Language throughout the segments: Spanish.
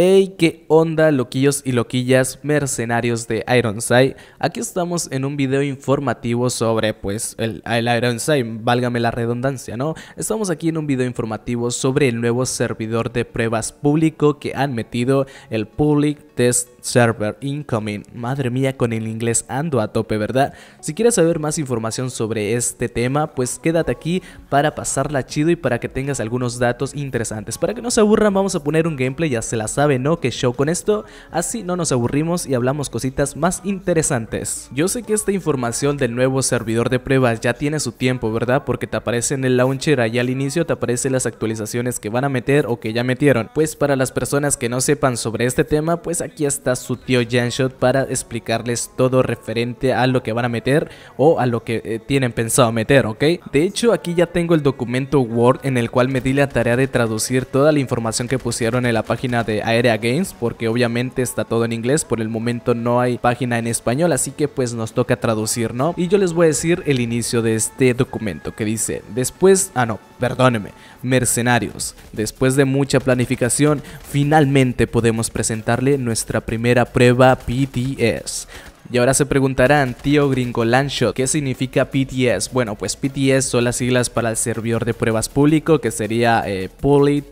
Hey, qué onda, loquillos y loquillas, mercenarios de Ironside. Aquí estamos en un video informativo sobre, pues, el, el, Ironside, válgame la redundancia, ¿no? Estamos aquí en un video informativo sobre el nuevo servidor de pruebas público que han metido el Public Test Server Incoming. Madre mía, con el inglés ando a tope, ¿verdad? Si quieres saber más información sobre este tema, pues quédate aquí para pasarla chido y para que tengas algunos datos interesantes. Para que no se aburran, vamos a poner un gameplay, ya se la sabe, ¿no? Que show con esto, así no nos aburrimos y hablamos cositas más interesantes. Yo sé que esta información del nuevo servidor de pruebas ya tiene su tiempo, ¿verdad? Porque te aparece en el launcher, ahí al inicio te aparecen las actualizaciones que van a meter o que ya metieron. Pues para las personas que no sepan sobre este tema, pues aquí estás su tío Janshot para explicarles todo referente a lo que van a meter o a lo que eh, tienen pensado meter, ¿ok? De hecho, aquí ya tengo el documento Word en el cual me di la tarea de traducir toda la información que pusieron en la página de Aerea Games, porque obviamente está todo en inglés, por el momento no hay página en español, así que pues nos toca traducir, ¿no? Y yo les voy a decir el inicio de este documento que dice, después, ah no, perdóneme, mercenarios, después de mucha planificación, finalmente podemos presentarle nuestra primera primera prueba pts y ahora se preguntarán, tío gringo Landshot, ¿qué significa PTS? Bueno, pues PTS son las siglas para el servidor de pruebas público, que sería eh,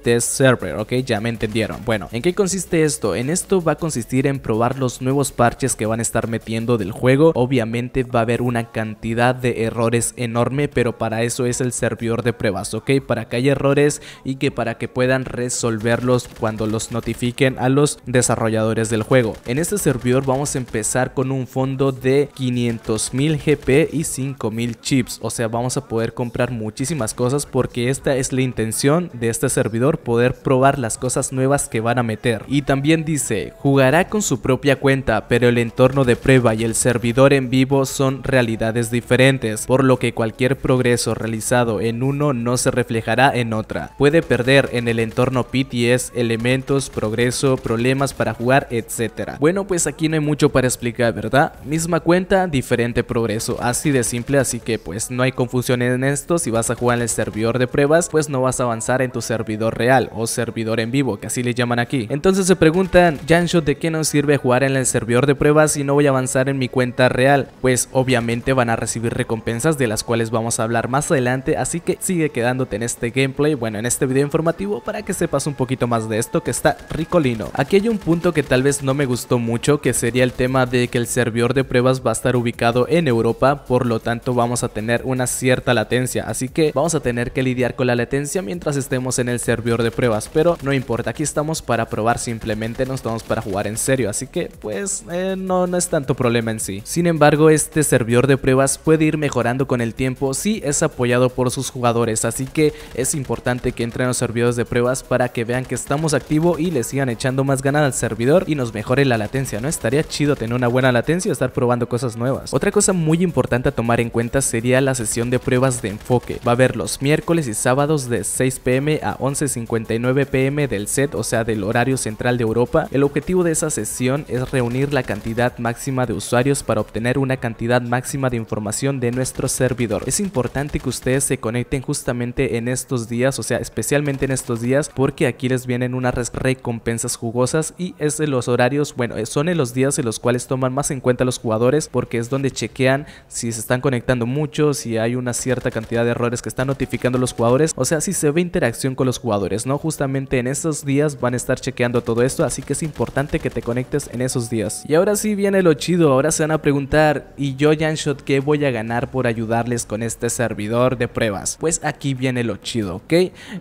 Test Server, ¿ok? Ya me entendieron. Bueno, ¿en qué consiste esto? En esto va a consistir en probar los nuevos parches que van a estar metiendo del juego. Obviamente va a haber una cantidad de errores enorme, pero para eso es el servidor de pruebas, ¿ok? Para que haya errores y que para que puedan resolverlos cuando los notifiquen a los desarrolladores del juego. En este servidor vamos a empezar con un fondo de 500.000 GP y 5.000 chips. O sea, vamos a poder comprar muchísimas cosas porque esta es la intención de este servidor, poder probar las cosas nuevas que van a meter. Y también dice, jugará con su propia cuenta, pero el entorno de prueba y el servidor en vivo son realidades diferentes, por lo que cualquier progreso realizado en uno no se reflejará en otra. Puede perder en el entorno PTS elementos, progreso, problemas para jugar, etcétera Bueno, pues aquí no hay mucho para explicar, ¿verdad? Misma cuenta, diferente progreso, así de simple, así que pues no hay confusión en esto, si vas a jugar en el servidor de pruebas, pues no vas a avanzar en tu servidor real o servidor en vivo, que así le llaman aquí. Entonces se preguntan, Janshot, ¿de qué nos sirve jugar en el servidor de pruebas si no voy a avanzar en mi cuenta real? Pues obviamente van a recibir recompensas de las cuales vamos a hablar más adelante, así que sigue quedándote en este gameplay, bueno, en este video informativo para que sepas un poquito más de esto que está ricolino. Aquí hay un punto que tal vez no me gustó mucho, que sería el tema de que el servidor servidor de pruebas va a estar ubicado en Europa, por lo tanto vamos a tener una cierta latencia, así que vamos a tener que lidiar con la latencia mientras estemos en el servidor de pruebas, pero no importa, aquí estamos para probar, simplemente no estamos para jugar en serio, así que pues eh, no, no es tanto problema en sí. Sin embargo, este servidor de pruebas puede ir mejorando con el tiempo si es apoyado por sus jugadores, así que es importante que entren los servidores de pruebas para que vean que estamos activos y le sigan echando más ganas al servidor y nos mejore la latencia, ¿no? Estaría chido tener una buena latencia a estar probando cosas nuevas. Otra cosa muy importante a tomar en cuenta sería la sesión de pruebas de enfoque. Va a haber los miércoles y sábados de 6 pm a 11.59 pm del set, o sea del horario central de Europa. El objetivo de esa sesión es reunir la cantidad máxima de usuarios para obtener una cantidad máxima de información de nuestro servidor. Es importante que ustedes se conecten justamente en estos días, o sea especialmente en estos días porque aquí les vienen unas recompensas jugosas y es de los horarios, bueno eh, son en los días en los cuales toman más en cuenta cuenta los jugadores porque es donde chequean si se están conectando mucho, si hay una cierta cantidad de errores que están notificando los jugadores, o sea, si se ve interacción con los jugadores, ¿no? Justamente en estos días van a estar chequeando todo esto, así que es importante que te conectes en esos días. Y ahora sí viene lo chido, ahora se van a preguntar, ¿y yo, Janshot, qué voy a ganar por ayudarles con este servidor de pruebas? Pues aquí viene lo chido, ¿ok?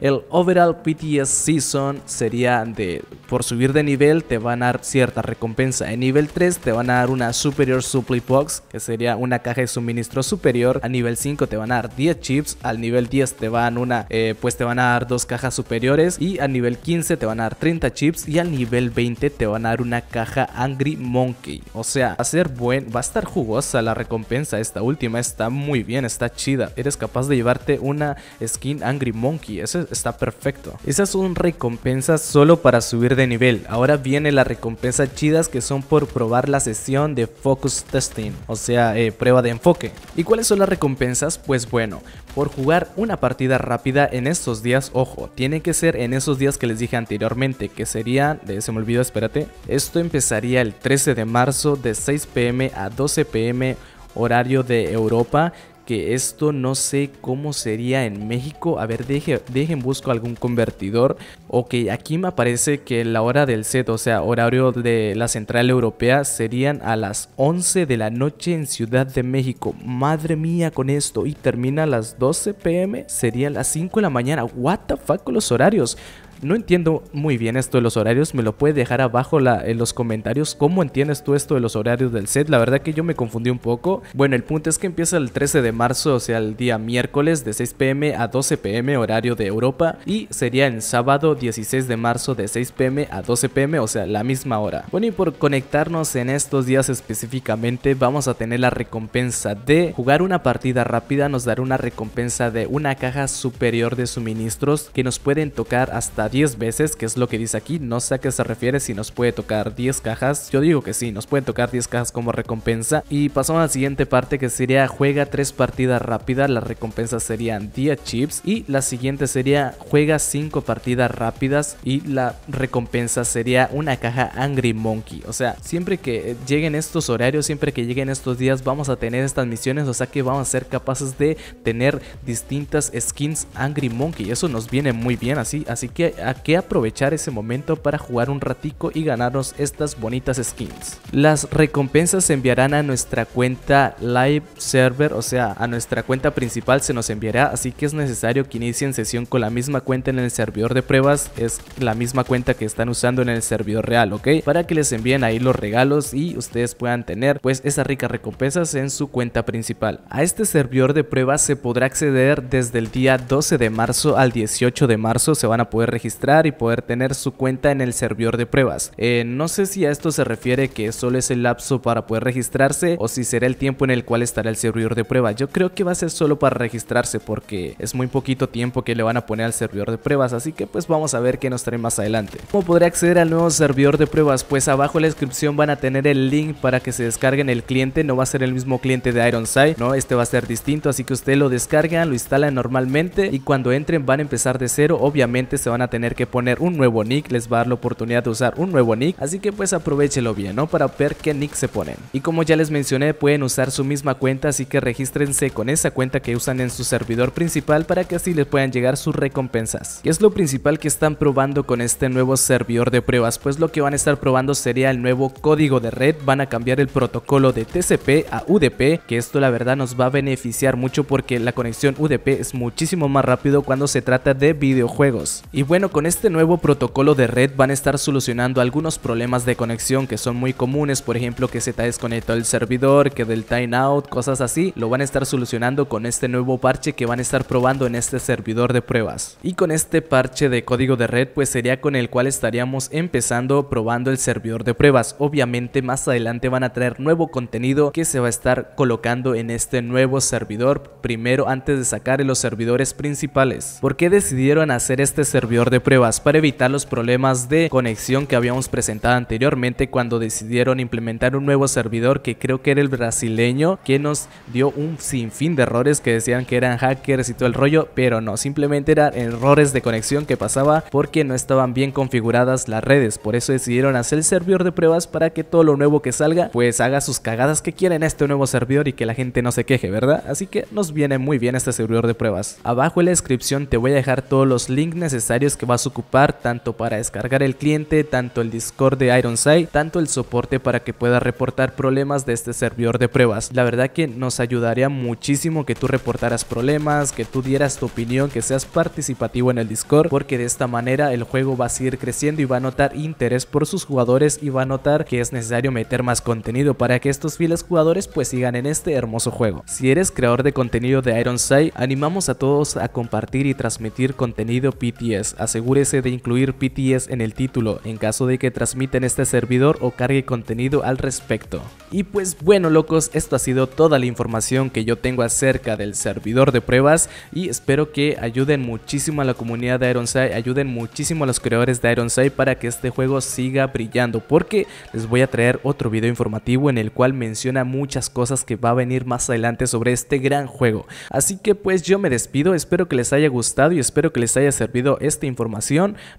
El overall PTS Season sería de, por subir de nivel te van a dar cierta recompensa, en nivel 3 te van a dar una Superior Supply Box, que sería una caja de suministro superior. A nivel 5 te van a dar 10 chips, al nivel 10 te van una, eh, pues te van a dar dos cajas superiores y a nivel 15 te van a dar 30 chips y al nivel 20 te van a dar una caja Angry Monkey. O sea, va a ser buen, va a estar jugosa la recompensa esta última, está muy bien, está chida. Eres capaz de llevarte una skin Angry Monkey, eso está perfecto. Esas son recompensas solo para subir de nivel. Ahora viene la recompensa chidas que son por probar la sesión de Focus Testing, o sea, eh, prueba de enfoque. ¿Y cuáles son las recompensas? Pues bueno, por jugar una partida rápida en estos días, ojo, tiene que ser en esos días que les dije anteriormente, que sería, de, se me olvidó, espérate, esto empezaría el 13 de marzo de 6 pm a 12 pm horario de Europa que esto no sé cómo sería en México. A ver, dejen busco algún convertidor. Ok, aquí me aparece que la hora del set, o sea, horario de la central europea, serían a las 11 de la noche en Ciudad de México. Madre mía con esto. Y termina a las 12 pm, Serían las 5 de la mañana. What con los horarios. No entiendo muy bien esto de los horarios, me lo puedes dejar abajo en los comentarios cómo entiendes tú esto de los horarios del set, la verdad que yo me confundí un poco. Bueno, el punto es que empieza el 13 de marzo, o sea, el día miércoles de 6 pm a 12 pm horario de Europa y sería el sábado 16 de marzo de 6 pm a 12 pm, o sea, la misma hora. Bueno, y por conectarnos en estos días específicamente vamos a tener la recompensa de jugar una partida rápida, nos dará una recompensa de una caja superior de suministros que nos pueden tocar hasta 10 veces, que es lo que dice aquí. No sé a qué se refiere, si nos puede tocar 10 cajas. Yo digo que sí, nos puede tocar 10 cajas como recompensa. Y pasamos a la siguiente parte que sería juega 3 partidas rápidas. Las recompensas serían 10 chips. Y la siguiente sería juega 5 partidas rápidas. Y la recompensa sería una caja Angry Monkey. O sea, siempre que lleguen estos horarios, siempre que lleguen estos días, vamos a tener estas misiones. O sea que vamos a ser capaces de tener distintas skins Angry Monkey. Eso nos viene muy bien así. Así que a qué aprovechar ese momento para jugar un ratico y ganarnos estas bonitas skins. Las recompensas se enviarán a nuestra cuenta live server, o sea, a nuestra cuenta principal se nos enviará, así que es necesario que inicien sesión con la misma cuenta en el servidor de pruebas, es la misma cuenta que están usando en el servidor real, ¿ok? Para que les envíen ahí los regalos y ustedes puedan tener pues esas ricas recompensas en su cuenta principal. A este servidor de pruebas se podrá acceder desde el día 12 de marzo al 18 de marzo, se van a poder registrar registrar y poder tener su cuenta en el servidor de pruebas. Eh, no sé si a esto se refiere que solo es el lapso para poder registrarse o si será el tiempo en el cual estará el servidor de prueba. Yo creo que va a ser solo para registrarse porque es muy poquito tiempo que le van a poner al servidor de pruebas, así que pues vamos a ver qué nos trae más adelante. ¿Cómo podría acceder al nuevo servidor de pruebas? Pues abajo en la descripción van a tener el link para que se descarguen el cliente, no va a ser el mismo cliente de Ironside, ¿no? Este va a ser distinto, así que usted lo descarga lo instala normalmente y cuando entren van a empezar de cero, obviamente se van a tener que poner un nuevo nick, les va a dar la oportunidad de usar un nuevo nick, así que pues aprovechelo bien, ¿no? Para ver qué nick se ponen. Y como ya les mencioné, pueden usar su misma cuenta, así que regístrense con esa cuenta que usan en su servidor principal para que así les puedan llegar sus recompensas. ¿Qué es lo principal que están probando con este nuevo servidor de pruebas? Pues lo que van a estar probando sería el nuevo código de red, van a cambiar el protocolo de TCP a UDP, que esto la verdad nos va a beneficiar mucho porque la conexión UDP es muchísimo más rápido cuando se trata de videojuegos. Y bueno, con este nuevo protocolo de red van a estar solucionando algunos problemas de conexión que son muy comunes, por ejemplo que se te ha el servidor, que del time out cosas así, lo van a estar solucionando con este nuevo parche que van a estar probando en este servidor de pruebas. Y con este parche de código de red pues sería con el cual estaríamos empezando probando el servidor de pruebas. Obviamente más adelante van a traer nuevo contenido que se va a estar colocando en este nuevo servidor primero antes de sacar en los servidores principales. ¿Por qué decidieron hacer este servidor de pruebas para evitar los problemas de conexión que habíamos presentado anteriormente cuando decidieron implementar un nuevo servidor que creo que era el brasileño que nos dio un sinfín de errores que decían que eran hackers y todo el rollo, pero no, simplemente eran errores de conexión que pasaba porque no estaban bien configuradas las redes, por eso decidieron hacer el servidor de pruebas para que todo lo nuevo que salga pues haga sus cagadas que quieren este nuevo servidor y que la gente no se queje, ¿verdad? Así que nos viene muy bien este servidor de pruebas. Abajo en la descripción te voy a dejar todos los links necesarios que vas a ocupar tanto para descargar el cliente, tanto el Discord de Ironside, tanto el soporte para que puedas reportar problemas de este servidor de pruebas. La verdad que nos ayudaría muchísimo que tú reportaras problemas, que tú dieras tu opinión, que seas participativo en el Discord, porque de esta manera el juego va a seguir creciendo y va a notar interés por sus jugadores y va a notar que es necesario meter más contenido para que estos fieles jugadores pues sigan en este hermoso juego. Si eres creador de contenido de Ironside, animamos a todos a compartir y transmitir contenido PTS, asegúrese de incluir PTS en el título en caso de que transmiten este servidor o cargue contenido al respecto. Y pues bueno locos, esto ha sido toda la información que yo tengo acerca del servidor de pruebas y espero que ayuden muchísimo a la comunidad de Ironside, ayuden muchísimo a los creadores de Ironside para que este juego siga brillando porque les voy a traer otro video informativo en el cual menciona muchas cosas que va a venir más adelante sobre este gran juego. Así que pues yo me despido, espero que les haya gustado y espero que les haya servido esta información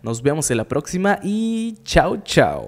nos vemos en la próxima y chao, chao.